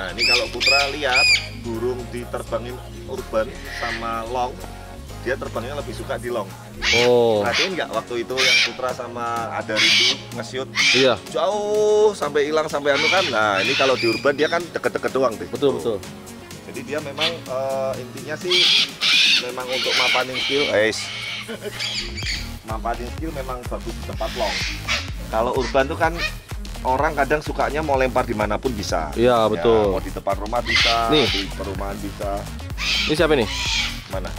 Nah ini kalau Putra lihat burung diterbangin urban sama long, dia terbangnya lebih suka di long. Oh. Perhatiin nggak waktu itu yang Putra sama ada rindu ngesiut Iya. Jauh sampai hilang sampai anu kan. Nah ini kalau di urban dia kan deket-deket doang deh. Betul betul. Jadi dia memang uh, intinya sih memang untuk mapanin skill, guys. mapanin skill memang bagus di tempat long. Kalau urban tuh kan orang kadang sukanya mau lempar dimanapun bisa. Iya ya, betul. Ya, mau di depan rumah bisa, nih. di perumahan bisa. Ini siapa nih? Mana?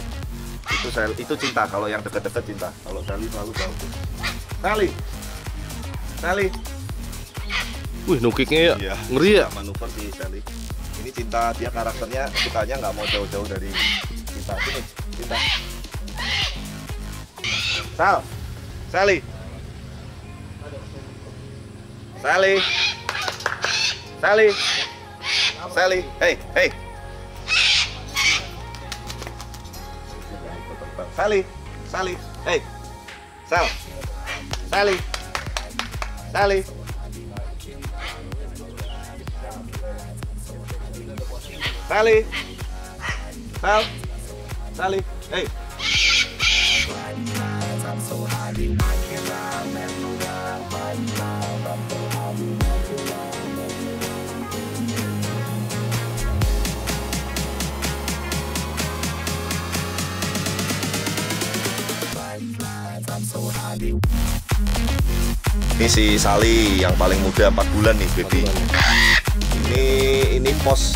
Itu saya itu cinta. Kalau yang deket-deket cinta. Kalau Sally selalu tahu. Sally, Sally. Wih, nukiknya ya. Iya, ngeri ya. Manuver sih Sally. Ini cinta dia karakternya sukanya nggak mau jauh-jauh dari cinta. Ini cinta. Sal, Sally. Sally. Sally. Sally. Hey, hey. Sally. Sally. Hey. Sal. Sally. Sally. Sally. Sal. Sally. Hey. ini si Sali yang paling muda 4 bulan nih baby ini ini pos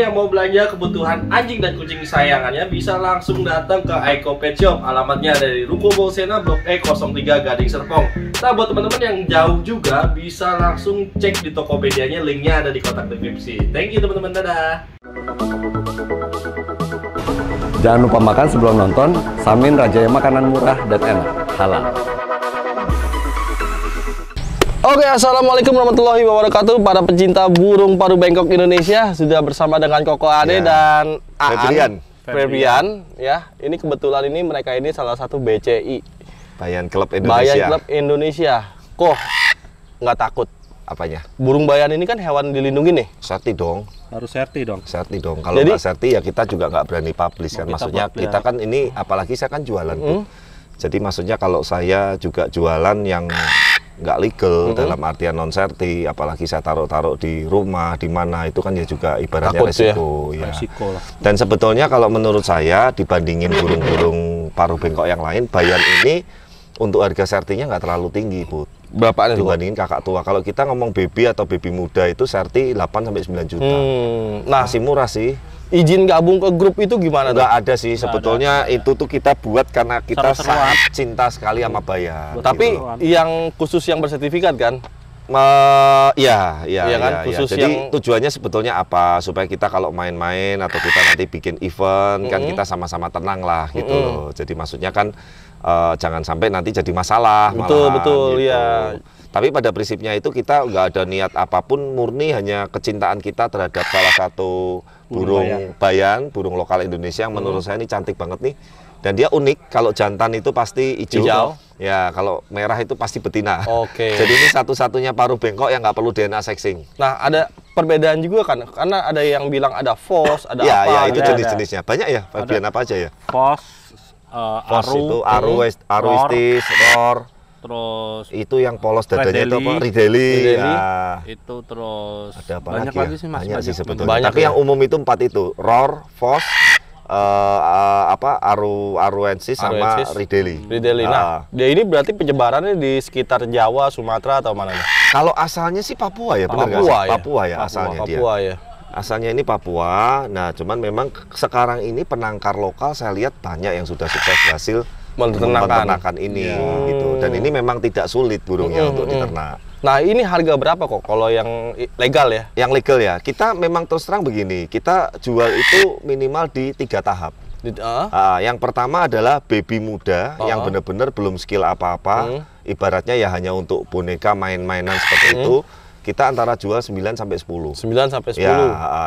yang mau belanja kebutuhan anjing dan kucing sayangannya bisa langsung datang ke Eco Pet Shop. Alamatnya ada di Ruko Bolsena Blok E 03 Gading Serpong. Nah, buat teman-teman yang jauh juga bisa langsung cek di Tokopedia-nya, linknya ada di kotak deskripsi. Thank you teman-teman, dadah. Jangan lupa makan sebelum nonton, Samin Rajaya Makanan Murah dan Enak, halal. Oke, Assalamualaikum warahmatullahi wabarakatuh Para pecinta burung paru bengkok Indonesia Sudah bersama dengan Koko Ade ya. dan Aan Febrian. Febrian ya. Ini kebetulan ini mereka ini salah satu BCI Bayan Club Indonesia Bayan Club Indonesia Kok nggak takut apanya? Burung bayan ini kan hewan dilindungi nih. Serti dong. Harus serti dong. Serti dong. Kalau nggak serti ya kita juga nggak berani publish kan. Kita maksudnya publish. kita kan ini apalagi saya kan jualan. Mm. Jadi maksudnya kalau saya juga jualan yang nggak legal mm -hmm. dalam artian non serti apalagi saya taruh-taruh di rumah di mana itu kan ya juga ibaratnya Takut ya. resiko ya, ya. lah. dan sebetulnya kalau menurut saya dibandingin burung-burung paruh bengkok yang lain bayan ini untuk harga sertinya nggak terlalu tinggi bu Bapak itu dibandingin itu? kakak tua kalau kita ngomong baby atau baby muda itu serti 8 sampai 9 juta hmm, nah masih murah sih izin gabung ke grup itu gimana? Enggak ada sih Nggak sebetulnya ada, itu tuh kita buat karena kita sangat cinta sekali sama Baya. Gitu. Tapi gitu. yang khusus yang bersertifikat kan? Uh, ya, ya, iya kan? ya, khusus ya. Jadi yang... tujuannya sebetulnya apa supaya kita kalau main-main atau ah. kita nanti bikin event mm -hmm. kan kita sama-sama tenang lah gitu mm -hmm. loh. Jadi maksudnya kan uh, jangan sampai nanti jadi masalah. Betul, malah, betul, gitu. ya tapi pada prinsipnya itu kita nggak ada niat apapun, murni hanya kecintaan kita terhadap salah satu burung, bayan. burung lokal Indonesia yang menurut hmm. saya ini cantik banget nih. Dan dia unik, kalau jantan itu pasti hijau. hijau. Ya, kalau merah itu pasti betina. Oke. Okay. Jadi ini satu-satunya paruh bengkok yang nggak perlu DNA sexing. Nah, ada perbedaan juga kan? Karena ada yang bilang ada fos, ada ya, apa. Ya, itu jenis-jenisnya. Banyak ya, bagian apa aja ya? Fos, uh, eh, fos aru, itu aru, aru, aru, aru, terus itu yang polos dadanya itu apa rideli ya. itu terus ada apa banyak lagi, ya? sih mas banyak, banyak sih sebetulnya banyak tapi ya. yang umum itu empat itu roar fos Uh, eh, uh, eh, apa aru aruensis sama rideli. Rideli. Ah. Nah, uh. dia ini berarti penyebarannya di sekitar Jawa, Sumatera atau mana nih? Kalau asalnya sih Papua ya, benar Papua, ya? Papua ya asalnya Papua, dia. Papua ya asalnya ini Papua. Nah, cuman memang sekarang ini penangkar lokal saya lihat banyak yang sudah sukses berhasil menternakan, ini ya. gitu. Dan ini memang tidak sulit burungnya hmm, untuk hmm. diternak. Nah, ini harga berapa kok kalau yang legal ya? Yang legal ya. Kita memang terus terang begini, kita jual itu minimal di tiga tahap. Uh. Uh, yang pertama adalah baby muda uh. yang ah. benar-benar belum skill apa-apa, uh. ibaratnya ya hanya untuk boneka main-mainan seperti uh. itu kita antara jual 9 sampai 10. 9 sampai 10. Ya,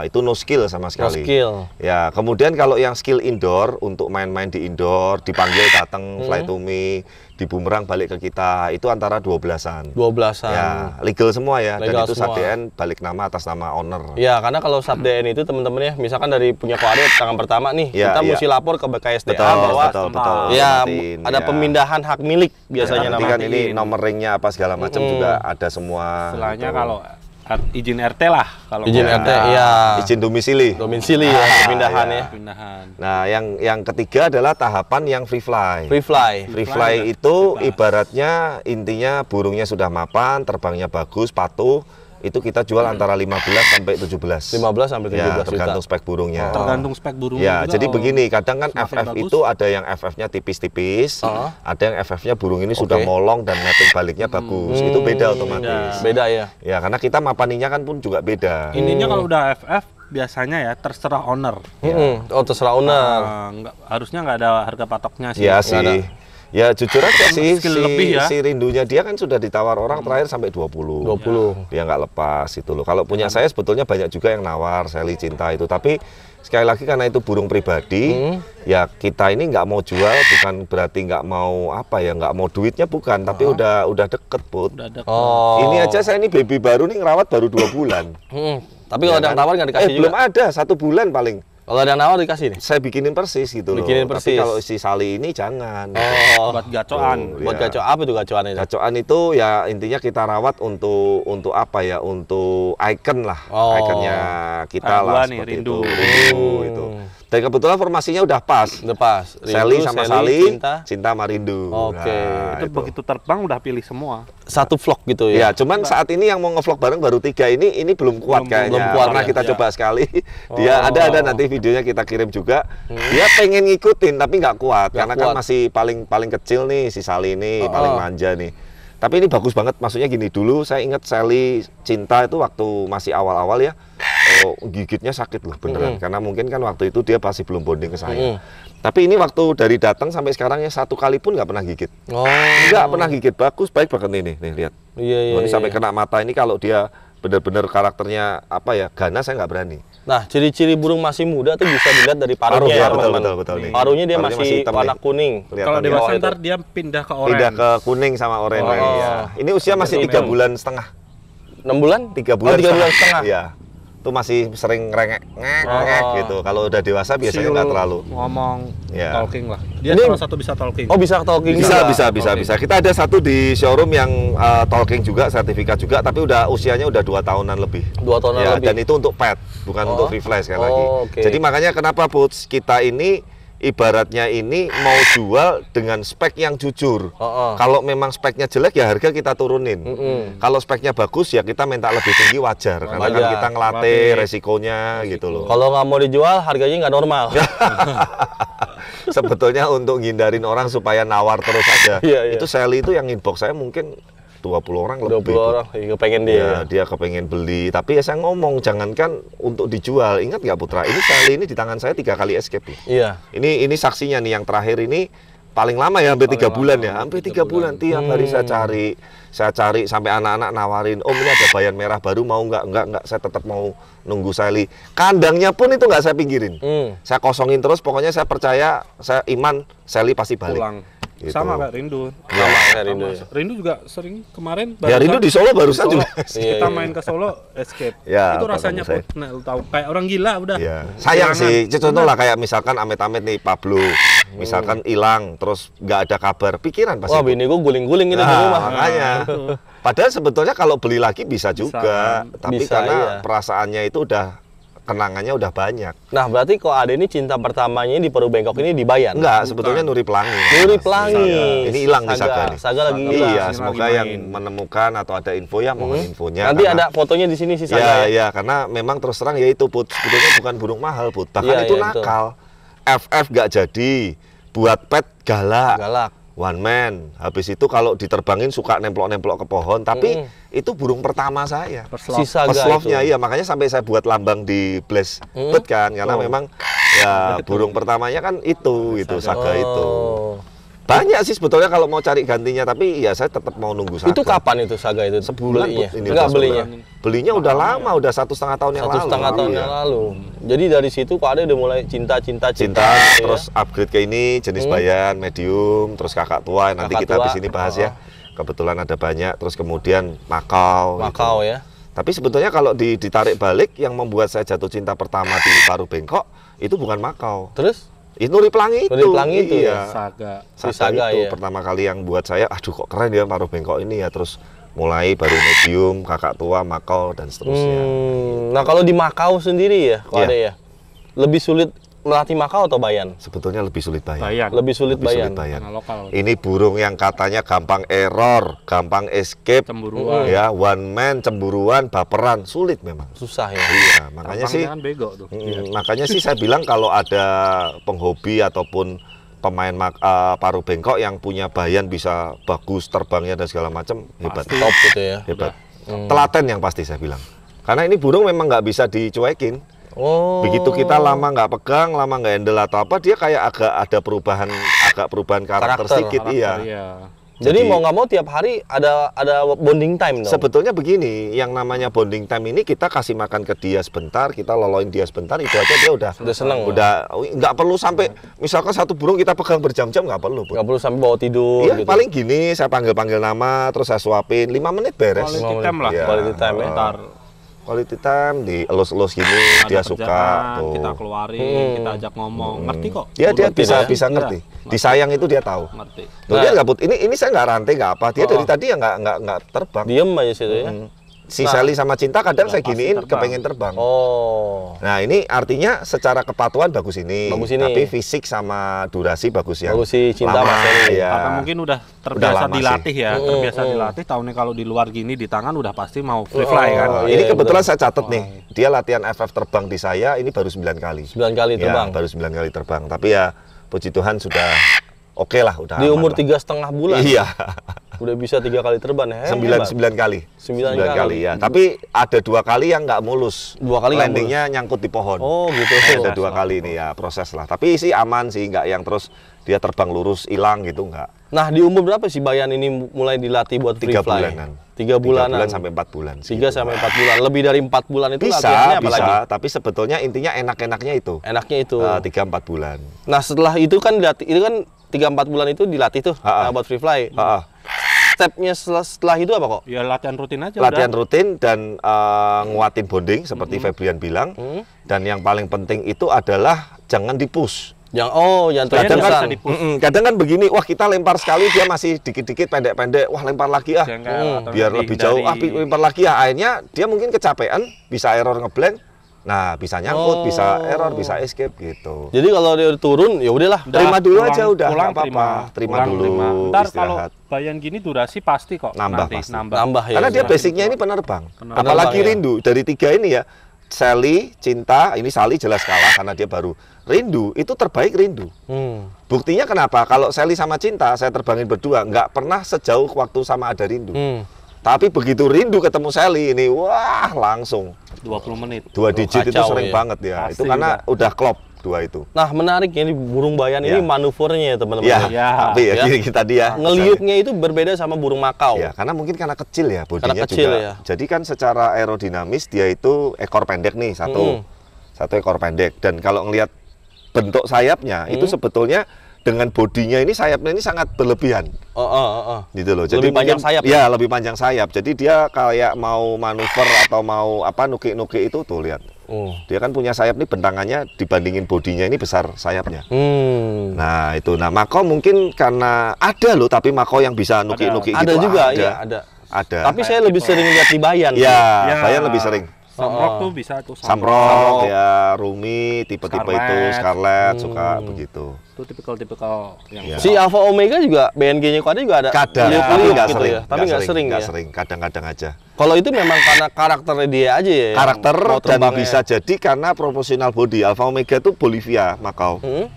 itu no skill sama sekali. No skill. Ya, kemudian kalau yang skill indoor untuk main-main di indoor, dipanggil datang hmm. fly to me, di bumerang balik ke kita itu antara dua an dua an Ya, legal semua ya legal dan itu semua. balik nama atas nama owner. Ya, karena kalau SATDN itu teman-teman ya, misalkan dari punya kuari tangan pertama nih, ya, kita ya. mesti lapor ke BKSDA betul, bahwa betul, betul, ya ada ya. pemindahan hak milik biasanya ya, nanti kan ini nomor ringnya apa segala macam hmm. juga ada semua. Istilahnya gitu. kalau izin RT lah kalau izin RT ya ah, izin domisili domisili ya, ah, iya. ya kepindahan ya ya. nah yang yang ketiga adalah tahapan yang free fly free fly free, free fly, fly itu ibaratnya intinya burungnya sudah mapan terbangnya bagus patuh itu kita jual hmm. antara 15 sampai 17. 15 sampai 17 ya, tergantung juta. spek burungnya. Oh. Tergantung spek burungnya. Ya, jadi oh. begini, kadang kan Semakin FF bagus. itu ada yang FF-nya tipis-tipis, uh ada yang FF-nya burung ini okay. sudah molong dan mapping baliknya hmm. bagus. Itu beda hmm. otomatis. Ya. Beda ya. Ya, karena kita mapaninya kan pun juga beda. Hmm. kalau udah FF biasanya ya terserah owner. Hmm. Ya. Oh, terserah owner. Uh, ah, enggak, harusnya nggak ada harga patoknya sih. Iya sih. Ya jujur aja sih si, lebih ya. si rindunya dia kan sudah ditawar orang hmm. terakhir sampai 20. 20. Ya, dia nggak lepas itu loh. Kalau punya hmm. saya sebetulnya banyak juga yang nawar Sally cinta itu tapi sekali lagi karena itu burung pribadi hmm. ya kita ini nggak mau jual bukan berarti nggak mau apa ya nggak mau duitnya bukan tapi ah. udah udah deket put udah deket. Oh. ini aja saya ini baby baru nih ngerawat baru dua bulan hmm. tapi kalau ya ada yang kan? tawar nggak dikasih eh, juga. belum ada satu bulan paling kalau ada nawar dikasih nih? Saya bikinin persis gitu loh. Bikinin persis. Tapi kalau si sali ini jangan. Oh, buat gacoan. Oh, buat ya. gacoan apa tuh gacoan itu? Gacoan itu ya intinya kita rawat untuk untuk apa ya? Untuk icon lah. Oh. Ikonnya kita Aduan lah nih, seperti rindu. itu. Rindu, itu. Hmm. Dan kebetulan formasinya udah pas. Udah pas. Rindu, Sally sama Sally, Cinta, Cinta sama Rindu. Oke. Okay. Nah, itu, itu begitu terbang udah pilih semua. Satu vlog gitu ya. Ya, cuman Tidak. saat ini yang mau ngevlog bareng baru tiga ini ini belum kuat belum, kayaknya. Belum kuat Karena ya. kita ya. coba sekali. Dia ada ada oh. nanti videonya kita kirim juga. Hmm. Dia pengen ngikutin tapi nggak kuat gak karena kan kuat. kan masih paling paling kecil nih si Sally ini, oh. paling oh. manja nih. Tapi ini bagus banget maksudnya gini dulu saya ingat Sally Cinta itu waktu masih awal-awal ya gigitnya sakit loh beneran mm karena mungkin kan waktu itu dia pasti belum bonding ke saya. Mm Tapi ini waktu dari datang sampai sekarangnya satu kali pun nggak pernah gigit. Oh. Nggak pernah gigit bagus baik banget ini nih lihat. Iya iya. Ini iya. sampai iya. kena mata ini kalau dia benar-benar karakternya apa ya ganas saya nggak berani. Nah, ciri-ciri burung masih muda tuh bisa dilihat dari paruhnya. ya, betul, betul, betul, betul. Paruhnya dia paruhnya masih, masih warna kuning. Kalau dewasa oh, ntar dia pindah ke oranye. Pindah ke kuning sama oranye. Oh. Ya. Ini usia masih tiga bulan setengah. enam bulan? tiga bulan, oh, bulan setengah. Iya itu masih sering ngerengek ngek oh. ngek gitu. Kalau udah dewasa biasanya nggak terlalu ngomong ya. talking lah. Dia Ini, satu bisa talking. Oh, bisa talking. Bisa bisa bisa bisa. bisa. Kita ada satu di showroom yang uh, talking juga sertifikat juga tapi udah usianya udah dua tahunan lebih. Dua tahunan ya, lebih. dan itu untuk pet, bukan oh. untuk flash sekali oh, lagi. Okay. Jadi makanya kenapa boots kita ini ibaratnya ini mau jual dengan spek yang jujur. Oh, oh. Kalau memang speknya jelek ya harga kita turunin. Mm -hmm. Kalau speknya bagus ya kita minta lebih tinggi wajar karena kan kita ngelatih Mati. resikonya Resiko. gitu loh. Kalau nggak mau dijual harganya nggak normal. Sebetulnya untuk ngindarin orang supaya nawar terus aja. yeah, yeah. Itu Sally itu yang inbox saya mungkin puluh orang lebih. 20 orang, ya, kepengen dia. Ya, dia kepengen beli. Tapi ya saya ngomong, jangankan untuk dijual. Ingat nggak Putra, ini kali ini di tangan saya tiga kali escape Iya. Ini ini saksinya nih yang terakhir ini paling lama ya hampir tiga bulan ya hampir tiga bulan. bulan tiap hari saya hmm. cari saya cari sampai anak-anak nawarin om ini ada bayan merah baru mau nggak nggak nggak saya tetap mau nunggu sali kandangnya pun itu nggak saya pinggirin hmm. saya kosongin terus pokoknya saya percaya saya iman sali pasti balik Pulang. Gitu. Sama Kak Rindu. Ya, kayak Rindu. Iya, ya. Rindu juga sering kemarin baru Ya Rindu di Solo barusan Kita juga. kita main ke Solo escape. ya, itu rasanya kok nah, tahu kayak orang gila udah. Ya. Sayang sih. Contoh lah kayak misalkan amit-amit nih Pablo hmm. misalkan hilang terus nggak ada kabar pikiran pasti wah oh, gue guling-guling ini nah, di rumah makanya nah, padahal sebetulnya kalau beli lagi bisa juga tapi bisa, karena iya. perasaannya itu udah kenangannya udah banyak. Nah, berarti kok ada ini cinta pertamanya di Peru Bengkok ini dibayar? Enggak, kan? sebetulnya Nuri Pelangi. Nuri Pelangi. Saga. Ini hilang di Saga nih. Saga lagi hilang. Iya, semoga yang menemukan atau ada info ya mohon hmm. infonya. Nanti ada fotonya di sini sih Saga. Iya, ya. iya, karena memang terus terang ya itu Put, sebetulnya bukan burung mahal Put, bahkan ya, itu ya, nakal. Itu. FF gak jadi, buat pet galak. Galak one man. Habis itu kalau diterbangin suka nemplok-nemplok ke pohon, tapi mm. itu burung pertama saya. Sisa Peslovnya iya, makanya sampai saya buat lambang di Blaze mm. Bird kan karena oh. memang ya burung pertamanya kan itu gitu, itu saga oh. itu. Banyak sih sebetulnya kalau mau cari gantinya, tapi ya saya tetap mau nunggu saga. Itu kapan itu saga itu? Sebulan belinya. ini Enggak belinya. Belinya udah ah. lama, udah satu setengah tahun yang satu lalu. setengah tahun yang iya. lalu. Jadi dari situ Pak Ade udah mulai cinta cinta cinta, cinta ya. terus upgrade ke ini jenis hmm. bayan, medium, terus kakak tua. Nanti kita di sini bahas ya. Ah. Kebetulan ada banyak, terus kemudian Makau. Gitu. Makau gitu. ya. Tapi sebetulnya kalau ditarik balik, yang membuat saya jatuh cinta pertama di Paru Bengkok itu bukan Makau. Terus? itu Nuri Pelangi itu. Nuri Pelangi itu iya. ya. Saga. Saga, Saga itu iya. pertama kali yang buat saya, aduh kok keren ya paruh bengkok ini ya. Terus mulai baru medium, kakak tua, Makau dan seterusnya. Hmm, nah gitu. kalau di Makau sendiri ya, kalau yeah. ada ya, lebih sulit melatih makau atau bayan? Sebetulnya lebih sulit bayan. bayan. Lebih sulit lebih bayan. Sulit bayan. Lokal. Ini burung yang katanya gampang error, gampang escape, cemburuan. Ya, one man cemburuan, baperan, sulit memang. Susah ya. Iya, makanya sih kan bego tuh. Mm, iya. Makanya sih saya bilang kalau ada penghobi ataupun pemain uh, paruh bengkok yang punya bayan bisa bagus terbangnya dan segala macam hebat top gitu ya. Hebat. Hmm. Telaten yang pasti saya bilang. Karena ini burung memang nggak bisa dicuekin Oh. Begitu kita lama nggak pegang, lama nggak handle atau apa, dia kayak agak ada perubahan, agak perubahan karakter, karakter sedikit, karakter, iya. iya. Jadi, Jadi mau nggak mau tiap hari ada ada bonding time dong. Sebetulnya begini, yang namanya bonding time ini kita kasih makan ke dia sebentar, kita loloin dia sebentar, itu aja dia udah udah seneng. Udah nggak perlu sampai misalkan satu burung kita pegang berjam-jam nggak perlu. Nggak perlu sampai bawa tidur. Iya gitu. paling gini saya panggil panggil nama, terus saya suapin, lima menit beres. Quality time lah. Ya, quality time. Ya quality time di elus-elus gini Ada dia suka tuh. kita keluarin hmm. kita ajak ngomong hmm. ngerti kok iya, dia dia bisa ya? bisa ngerti ya, disayang itu dia tahu ngerti tuh, nah. dia nggak ini ini saya nggak rantai nggak apa dia oh. dari tadi ya nggak nggak nggak terbang diem aja situ ya hmm si nah. Sally sama Cinta kadang iya, saya giniin kepengen terbang. Oh. Nah, ini artinya secara kepatuhan bagus ini. Bagus ini. Tapi fisik sama durasi bagus ya. Bagus sih Cinta lama, sama Sally. Ya. Karena mungkin udah terbiasa udah dilatih ya, mm, terbiasa mm. dilatih tahunnya kalau di luar gini di tangan udah pasti mau free fly oh, kan. Oh, ini iya, iya, kebetulan betul. saya catat nih. Dia latihan FF terbang di saya ini baru 9 kali. 9 kali terbang. Ya, baru 9 kali terbang. Tapi ya puji Tuhan sudah oke okay lah udah di umur tiga setengah bulan iya udah bisa tiga kali terbang ya sembilan sembilan kali sembilan, sembilan kali. kali ya tapi ada dua kali yang nggak mulus dua kali landingnya mulus. nyangkut di pohon oh gitu eh, nah, ada dua kali ini ya proses lah tapi sih aman sih nggak yang terus dia terbang lurus hilang gitu nggak nah di umur berapa sih Bayan ini mulai dilatih buat free tiga fly bulanan tiga bulanan bulan sampai empat bulan tiga gitu. sampai empat bulan lebih dari empat bulan itu bisa latihannya apa bisa lagi? tapi sebetulnya intinya enak-enaknya itu enaknya itu ah, tiga uh, empat bulan nah setelah itu kan dilatih itu kan tiga empat bulan itu dilatih tuh ha ah, ah. -ha. Nah, buat free fly ha -ha stepnya setelah itu apa kok? Ya latihan rutin aja. Latihan udah. rutin dan uh, nguatin bonding seperti mm -hmm. Febrian bilang. Mm -hmm. Dan yang paling penting itu adalah jangan dipush. Yang oh, yang kadang kan, mm -mm, kadang kan begini, wah kita lempar sekali dia masih dikit-dikit pendek-pendek, wah lempar lagi ah, Jangkal, hmm, biar lebih jauh, ah lempar lagi ah, akhirnya dia mungkin kecapean, bisa error ngeblank, Nah, bisa nyangkut, oh. bisa error, bisa escape gitu. Jadi kalau dia turun ya udahlah, terima dulu pulang, aja udah pulang, apa apa. Terima pulang, dulu. Terima. Ntar kalau bayan gini durasi pasti kok nambah nanti, pasti. Nambah. nambah ya. Karena dia ya. basicnya ini penerbang. penerbang Apalagi ya. rindu dari tiga ini ya. Sally, cinta, ini Sally jelas kalah karena dia baru. Rindu itu terbaik rindu. Hmm. Buktinya kenapa? Kalau Sally sama cinta, saya terbangin berdua, nggak pernah sejauh waktu sama ada rindu. Hmm. Tapi begitu rindu ketemu Sally ini, wah langsung 20 menit. Dua digit itu sering ya. banget ya. Pasti itu karena juga. udah klop dua itu. Nah menarik ini burung bayan ya. ini manuvernya ya teman-teman. Ya, ya. Tapi ya, ya. Gini, kita dia. Ya. Ngeliutnya itu berbeda sama burung makau. Ya, karena mungkin karena kecil ya bodinya karena kecil, juga. Ya. Jadi kan secara aerodinamis dia itu ekor pendek nih satu, hmm. satu ekor pendek. Dan kalau ngelihat bentuk sayapnya hmm. itu sebetulnya dengan bodinya ini sayapnya ini sangat berlebihan. Oh, oh, oh, oh. Gitu loh. Jadi lebih panjang mungkin, sayap. Ya, ya, lebih panjang sayap. Jadi dia kayak mau manuver atau mau apa nuki-nuki itu tuh lihat. Oh. Dia kan punya sayap nih bentangannya dibandingin bodinya ini besar sayapnya. Hmm. Nah, itu. Nah, mako mungkin karena ada loh tapi mako yang bisa nuki-nuki ada, nuki ada Ada gitu. juga, ada. ya, ada. Ada. Tapi saya lebih sering lihat di bayan. Ya, ya. bayan lebih ya. sering. Samrok tuh bisa tuh samrok, ya Rumi tipe-tipe itu Scarlett hmm. suka begitu. Itu tipikal-tipikal yang iya. Si Alpha Omega juga BNG-nya kok ada juga ada. Kadang ya. tapi iya, nggak gitu sering, ya. Tapi nggak sering, nggak ya. sering, kadang-kadang aja. Kalau itu memang karena karakternya dia aja ya. Karakter dan bisa jadi karena proporsional body. Alpha Omega itu Bolivia, Makau. Hmm?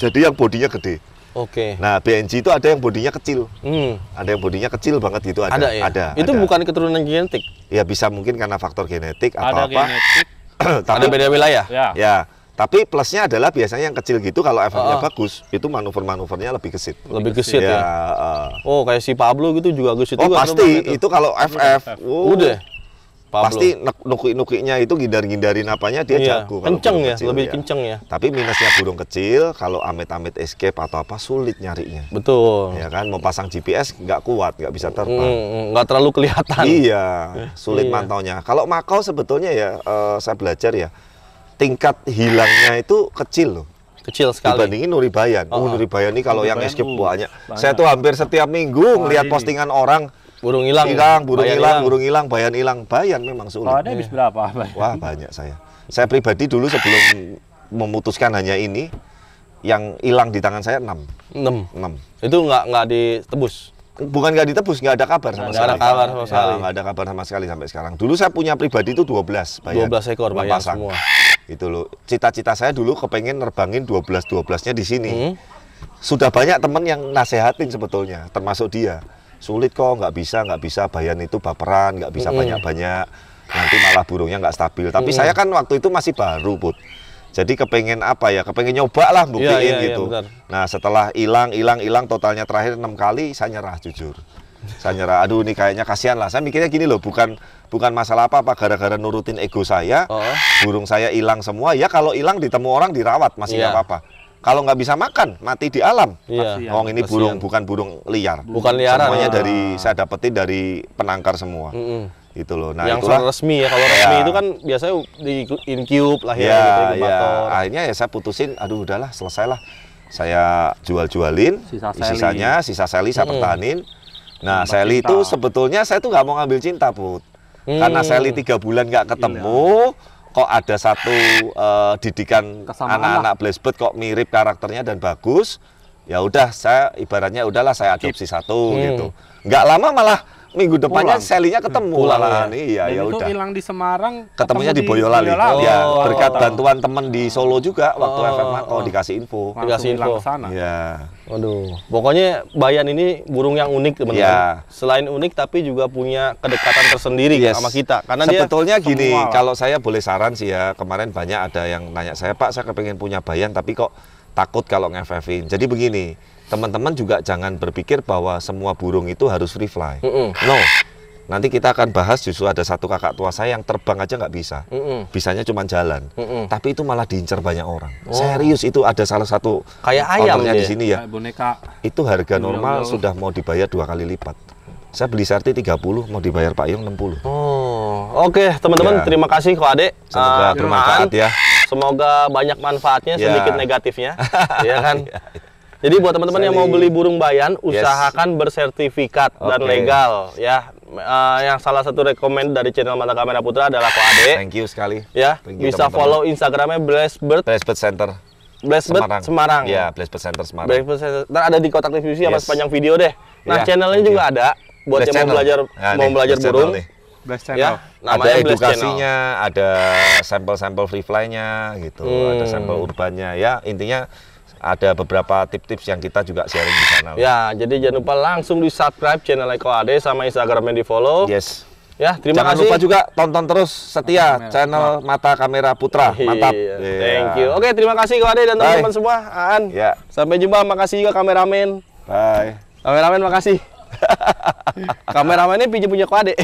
Jadi yang bodinya gede. Oke. Okay. Nah, BNG itu ada yang bodinya kecil. Hmm. Ada yang bodinya kecil banget gitu ada. Ada. Ya? ada itu ada. bukan keturunan genetik. Ya bisa mungkin karena faktor genetik atau ada apa. Genetik. tapi, ada beda wilayah. Ya. ya. Tapi plusnya adalah biasanya yang kecil gitu kalau efeknya uh, ah, ah. bagus, itu manuver-manuvernya lebih gesit. Lebih gesit ya. ya. Uh, oh, kayak si Pablo gitu juga gesit oh, juga. Oh, pasti itu. itu kalau FF. FF. Oh. Udah. Pablo. Pasti nuki-nukinya itu gindar-gindarin apanya dia iya. jago. Kenceng ya, kecil, lebih ya. kenceng ya. Tapi minusnya burung kecil, kalau amit-amit escape atau apa sulit nyarinya. Betul. Ya kan, mau pasang GPS nggak kuat, nggak bisa terbang. Mm, nggak terlalu kelihatan. Iya, eh, sulit iya. mantaunya. Kalau Makau sebetulnya ya, uh, saya belajar ya, tingkat hilangnya itu kecil loh kecil sekali dibandingin Nuribayan. Uh, oh, uh, Nuribayan ini kalau yang escape uh, banyak. banyak. Saya tuh hampir setiap minggu ngelihat postingan orang burung hilang hilang burung hilang burung hilang bayan hilang bayan memang sulit kalau oh, ada habis berapa bayan? wah banyak saya saya pribadi dulu sebelum memutuskan hanya ini yang hilang di tangan saya enam, enam, enam. itu nggak nggak ditebus bukan nggak ditebus nggak ada kabar sama nggak sekali. ada kabar sama sekali nggak ada kabar sama sekali sampai sekarang dulu saya punya pribadi itu 12 dua 12 ya. ekor bayan pasang. semua itu loh cita-cita saya dulu kepengen nerbangin belas dua belasnya di sini hmm. sudah banyak teman yang nasehatin sebetulnya termasuk dia sulit kok nggak bisa nggak bisa bayan itu baperan nggak bisa banyak-banyak mm. nanti malah burungnya nggak stabil tapi mm. saya kan waktu itu masih baru put jadi kepengen apa ya kepengen nyoba lah buktiin yeah, yeah, iya, gitu yeah, nah setelah hilang hilang hilang totalnya terakhir enam kali saya nyerah jujur saya nyerah aduh ini kayaknya kasihan lah saya mikirnya gini loh bukan bukan masalah apa apa gara-gara nurutin ego saya oh. burung saya hilang semua ya kalau hilang ditemu orang dirawat masih iya. nggak yeah. apa-apa kalau nggak bisa makan mati di alam. Iya. Wong ya. ini burung bukan burung liar. Bukan liar. Semuanya ah. dari saya dapetin dari penangkar semua. Mm -mm. Itu loh. Nah, yang itulah, resmi ya kalau resmi ya. itu kan biasanya di incube lah ya, Iya. gitu, ya. Akhirnya ya saya putusin aduh udahlah selesailah. Saya jual-jualin sisa sisanya sisa seli saya mm. pertahanin. Nah, Sampai seli cinta. itu sebetulnya saya tuh nggak mau ngambil cinta, Put. Hmm. Karena mm. seli tiga bulan nggak ketemu kok ada satu uh, didikan anak-anak Blazebird kok mirip karakternya dan bagus ya udah saya ibaratnya udahlah saya adopsi satu hmm. gitu Enggak lama malah minggu depannya selinya hmm, ketemu pulang, nih iya. iya, Ya. Iya, ya udah. hilang di Semarang, ketemunya ketemu di, di Boyolali. Iya, oh, ya, berkat oh, bantuan teman di Solo juga waktu oh, FM Mako oh, oh, oh. dikasih info. dikasih info. Ke sana. ya. Waduh. Pokoknya Bayan ini burung yang unik, teman-teman. Ya. Selain unik tapi juga punya kedekatan tersendiri yes. sama kita. Karena sebetulnya dia gini, semua. kalau saya boleh saran sih ya, kemarin banyak ada yang nanya saya, "Pak, saya kepengen punya Bayan tapi kok takut kalau ngefevin Jadi begini, teman-teman juga jangan berpikir bahwa semua burung itu harus free fly. Mm -mm. No, nanti kita akan bahas justru ada satu kakak tua saya yang terbang aja nggak bisa mm -mm. bisanya cuma jalan mm -mm. tapi itu malah diincar banyak orang oh. serius itu ada salah satu kayak ayam di sini ya boneka itu harga iya, normal Bilo -bilo. sudah mau dibayar dua kali lipat saya beli Sarti 30, mau dibayar Pak Yong 60. Oh, oke okay, teman-teman ya. terima kasih kok Ade. Semoga uh, bermanfaat ya. Semoga banyak manfaatnya, ya. sedikit negatifnya. ya kan? ya. Jadi buat teman-teman yang mau beli burung bayan, usahakan yes. bersertifikat okay. dan legal ya. Uh, yang salah satu rekomend dari channel Mata Kamera Putra adalah Ko Ade. Thank you sekali. Ya, you, bisa teman -teman. follow Instagramnya Blessbird. Blessbird Center. Blessbird Semarang. Semarang. Ya, Blessbird Center Semarang. Blessbird Center. Ntar ada di kotak televisi yes. sama sepanjang video deh. Nah, ya, channelnya juga ada buat Bless yang mau belajar nah, mau nih, belajar Bless burung. Channel nih. Bless ya, Channel. Ya, ada edukasinya, ada sampel-sampel free fly-nya gitu, hmm. ada sampel urbannya. Ya, intinya ada beberapa tips-tips yang kita juga sharing di sana. Ya, jadi jangan lupa langsung di subscribe channel Eko Ade sama Instagramnya di follow. Yes. Ya, terima Jangan kasih. lupa juga tonton terus setia Mata channel Mata Kamera Putra. Iya. Mantap. Yeah. Thank you. Iya. Oke, terima kasih Eko Ade dan teman-teman semua. Aan. Ya. Yeah. Sampai jumpa. Makasih juga kameramen. Bye. Kameramen makasih. kameramen ini pinjam punya Eko Ade.